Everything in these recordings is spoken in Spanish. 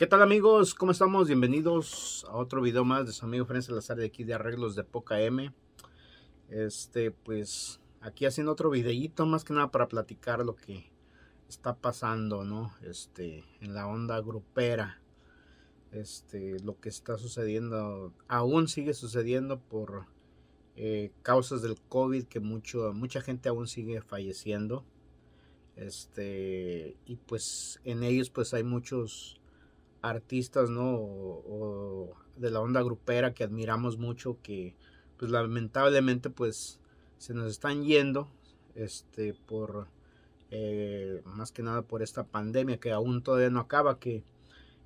¿Qué tal amigos? ¿Cómo estamos? Bienvenidos a otro video más de su amigo Fren Lazar de aquí de Arreglos de Poca M. Este, pues, aquí haciendo otro videíto más que nada para platicar lo que está pasando, ¿no? Este, en la onda grupera. Este, lo que está sucediendo, aún sigue sucediendo por eh, causas del COVID que mucho, mucha gente aún sigue falleciendo. Este, y pues en ellos pues hay muchos artistas, ¿no? de la onda grupera que admiramos mucho, que pues lamentablemente pues se nos están yendo, este, por, eh, más que nada por esta pandemia que aún todavía no acaba, que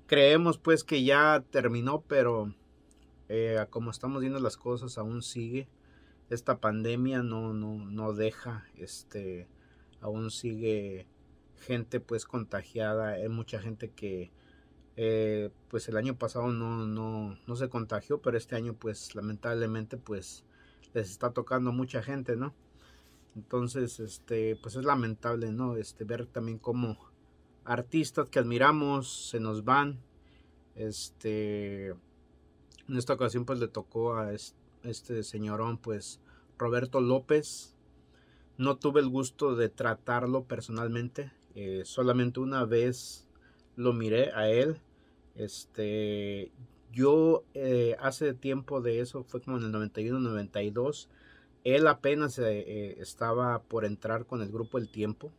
creemos pues que ya terminó, pero eh, como estamos viendo las cosas aún sigue, esta pandemia no, no, no deja, este, aún sigue gente pues contagiada, hay mucha gente que eh, pues el año pasado no, no, se contagió, pero este año pues lamentablemente pues les está tocando mucha gente, ¿no? Entonces, este, pues es lamentable, ¿no? Este, ver también cómo artistas que admiramos se nos van. Este, en esta ocasión pues le tocó a este señorón pues Roberto López. No tuve el gusto de tratarlo personalmente, eh, solamente una vez lo miré a él. Este, yo eh, hace tiempo de eso, fue como en el 91, 92. Él apenas eh, eh, estaba por entrar con el grupo El Tiempo.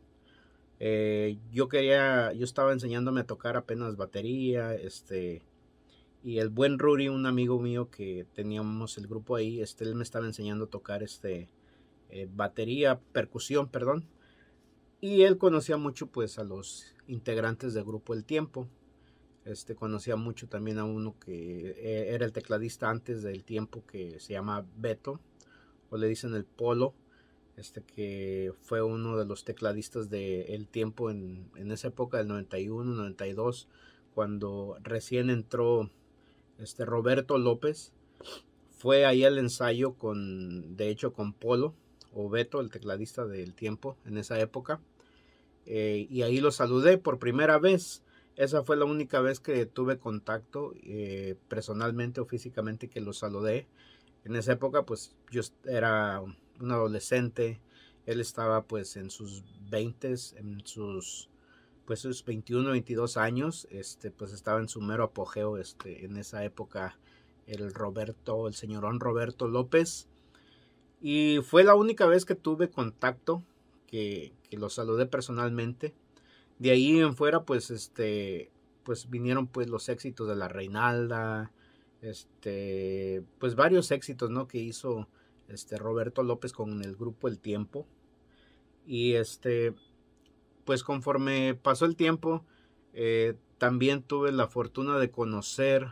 yo quería, yo estaba enseñándome a tocar apenas batería, este, y el buen Ruri, un amigo mío que teníamos el grupo ahí, este, él me estaba enseñando a tocar, este, batería, percusión, perdón, y él conocía mucho pues a los integrantes del grupo El Tiempo. Este, conocía mucho también a uno que eh, era el tecladista antes del tiempo que se llama Beto, o le dicen el Polo, este que fue uno de los tecladistas de El Tiempo en, en esa época del 91, 92, cuando recién entró este Roberto López. Fue ahí el ensayo con, de hecho, con Polo, o Beto, el tecladista del tiempo en esa época. Eh, y ahí lo saludé por primera vez. Esa fue la única vez que tuve contacto eh, personalmente o físicamente que lo saludé. En esa época pues yo era un adolescente, él estaba pues en sus 20, en sus pues sus 21, 22 años, este pues estaba en su mero apogeo este en esa época el Roberto, el señorón Roberto López y fue la única vez que tuve contacto, que, lo saludé personalmente. De ahí en fuera, pues, este, pues vinieron pues los éxitos de la Reinalda, este, pues varios éxitos, ¿no? Que hizo este Roberto López con el grupo El Tiempo. Y este, pues conforme pasó el tiempo, eh, también tuve la fortuna de conocer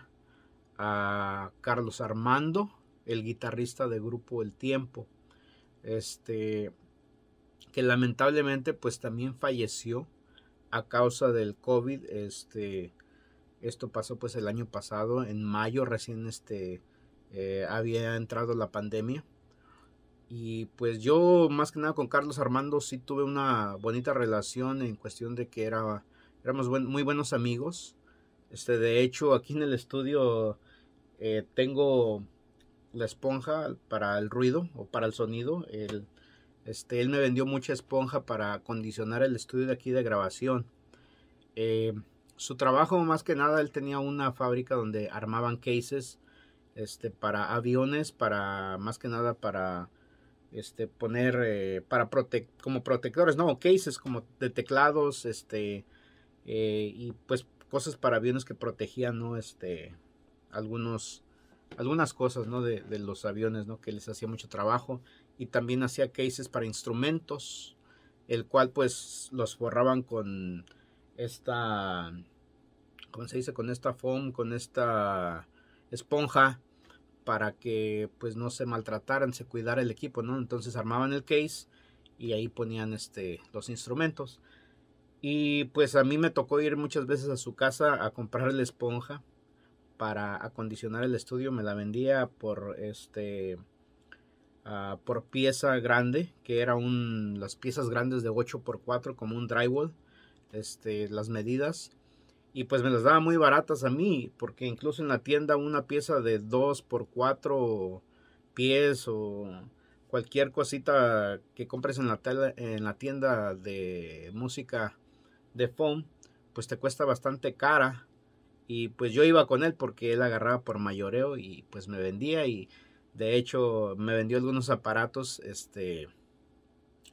a Carlos Armando el guitarrista de grupo El Tiempo. Este, que lamentablemente pues también falleció a causa del COVID. Este, esto pasó pues el año pasado, en mayo recién este, eh, había entrado la pandemia. Y pues yo más que nada con Carlos Armando sí tuve una bonita relación en cuestión de que era, éramos muy buenos amigos. Este, de hecho, aquí en el estudio eh, tengo la esponja para el ruido o para el sonido. Él, este, él me vendió mucha esponja para acondicionar el estudio de aquí de grabación. Eh, su trabajo más que nada, él tenía una fábrica donde armaban cases este, para aviones, para más que nada para este, poner eh, para como protectores, no, cases como de teclados, este, eh, y pues cosas para aviones que protegían, ¿no? Este, algunos algunas cosas ¿no? de, los aviones, ¿no? que les hacía mucho trabajo. Y también hacía cases para instrumentos, el cual pues los borraban con esta, ¿cómo se dice? Con esta foam, con esta esponja, para que pues no se maltrataran, se cuidara el equipo, ¿no? Entonces armaban el case y ahí ponían este, los instrumentos. Y pues a mí me tocó ir muchas veces a su casa a comprar la esponja para acondicionar el estudio me la vendía por este ah, por pieza grande que era las piezas grandes de 8x4 como un drywall este las medidas y pues me las daba muy baratas a mí porque incluso en la tienda una pieza de 2x4 pies o cualquier cosita que compres en la, en la tienda de música de foam pues te cuesta bastante cara y pues yo iba con él porque él agarraba por mayoreo y pues me vendía y de hecho me vendió algunos aparatos este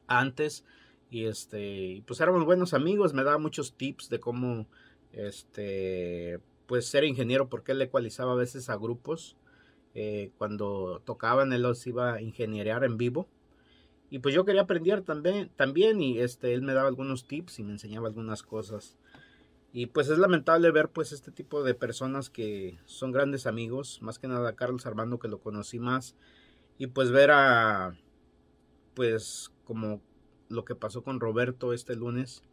antes y este pues éramos buenos amigos, me daba muchos tips de cómo este pues ser ingeniero porque él ecualizaba a veces a grupos eh, cuando tocaban él los iba a ingenierar en vivo y pues yo quería aprender también también y este él me daba algunos tips y me enseñaba algunas cosas y pues es lamentable ver pues este tipo de personas que son grandes amigos, más que nada Carlos Armando que lo conocí más y pues ver a pues como lo que pasó con Roberto este lunes,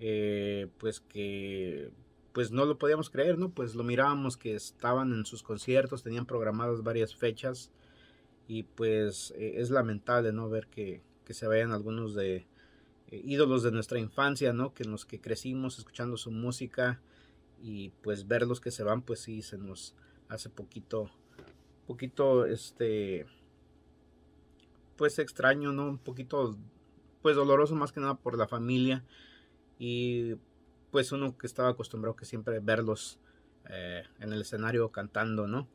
eh, pues que pues no lo podíamos creer, ¿no? Pues lo mirábamos que estaban en sus conciertos, tenían programadas varias fechas y pues e, es lamentable, ¿no? Ver que, que se vayan algunos de, eh, ídolos de nuestra infancia, ¿no? Que en los que crecimos escuchando su música y pues verlos que se van, pues sí, se nos hace poquito, poquito, este, pues extraño, ¿no? Un poquito, pues doloroso más que nada por la familia y pues uno que estaba acostumbrado que siempre verlos eh, en el escenario cantando, ¿no?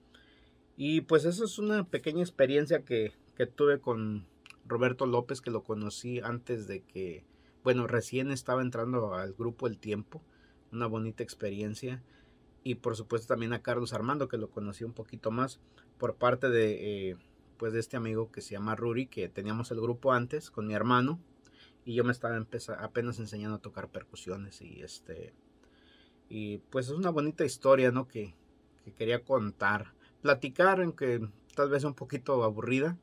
Y pues eso es una pequeña experiencia que, que tuve con, Roberto López, que lo conocí antes de que, bueno, recién estaba entrando al grupo El Tiempo, una bonita experiencia. Y por supuesto también a Carlos Armando, que lo conocí un poquito más por parte de, eh, pues de este amigo que se llama Ruri, que teníamos el grupo antes con mi hermano. Y yo me estaba apenas enseñando a tocar percusiones y este... Y pues es una bonita historia, ¿no? Que, que quería contar, platicar, aunque tal vez un poquito aburrida,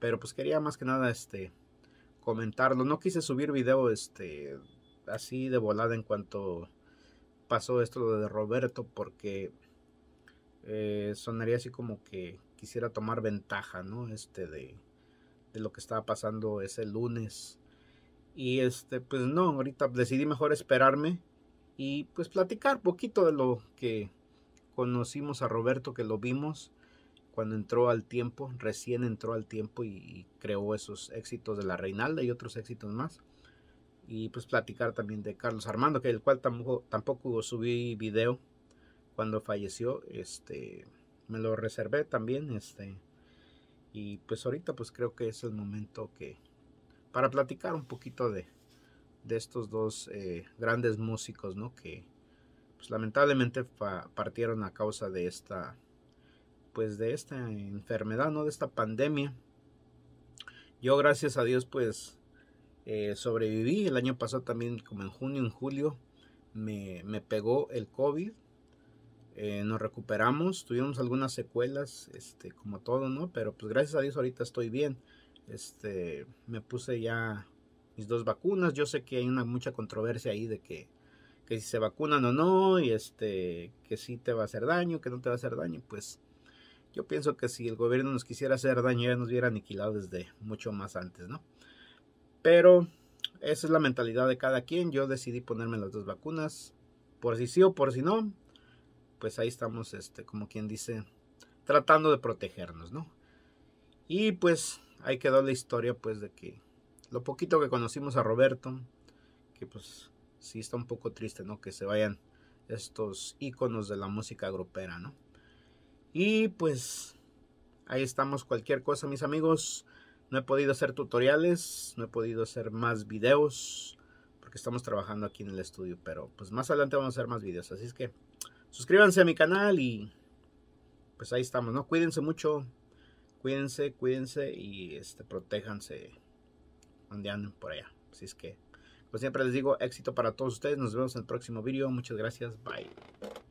pero pues quería más que nada este comentarlo. No quise subir video este así de volada en cuanto pasó esto de Roberto porque eh, sonaría así como que quisiera tomar ventaja, ¿no? Este de, de lo que estaba pasando ese lunes. Y este, pues no, ahorita decidí mejor esperarme y pues platicar poquito de lo que conocimos a Roberto, que lo vimos cuando entró al tiempo, recién entró al tiempo y, creó esos éxitos de la Reinalda y otros éxitos más. Y pues platicar también de Carlos Armando, que el cual tampoco, tampoco subí video cuando falleció, este, me lo reservé también, este, y pues ahorita pues creo que es el momento que, para platicar un poquito de, estos dos eh, grandes músicos, ¿no? Que pues lamentablemente partieron a causa de esta pues de esta enfermedad, ¿no? De esta pandemia. Yo gracias a Dios pues eh, sobreviví. El año pasado también, como en junio, en julio, me, pegó el COVID. Eh, nos recuperamos, tuvimos algunas secuelas, este, como todo, ¿no? Pero pues gracias a Dios ahorita estoy bien. Este, me puse ya mis dos vacunas. Yo sé que hay una mucha controversia ahí de que, si se vacunan o no, y este, que si te va a hacer daño, que no te va a hacer daño, pues yo pienso que si el gobierno nos quisiera hacer daño ya nos hubiera aniquilado desde mucho más antes, ¿no? Pero esa es la mentalidad de cada quien. Yo decidí ponerme las dos vacunas, por si sí o por si no. Pues ahí estamos, este, como quien dice, tratando de protegernos, ¿no? Y pues ahí quedó la historia, pues de que lo poquito que conocimos a Roberto, que pues sí está un poco triste, ¿no? Que se vayan estos íconos de la música grupera, ¿no? Y pues ahí estamos, cualquier cosa mis amigos. No he podido hacer tutoriales, no he podido hacer más videos, porque estamos trabajando aquí en el estudio, pero pues más adelante vamos a hacer más videos. Así es que suscríbanse a mi canal y pues ahí estamos, ¿no? Cuídense mucho, cuídense, cuídense y este, protéjanse donde por allá. Así es que, pues siempre les digo éxito para todos ustedes. Nos vemos en el próximo video. Muchas gracias. Bye.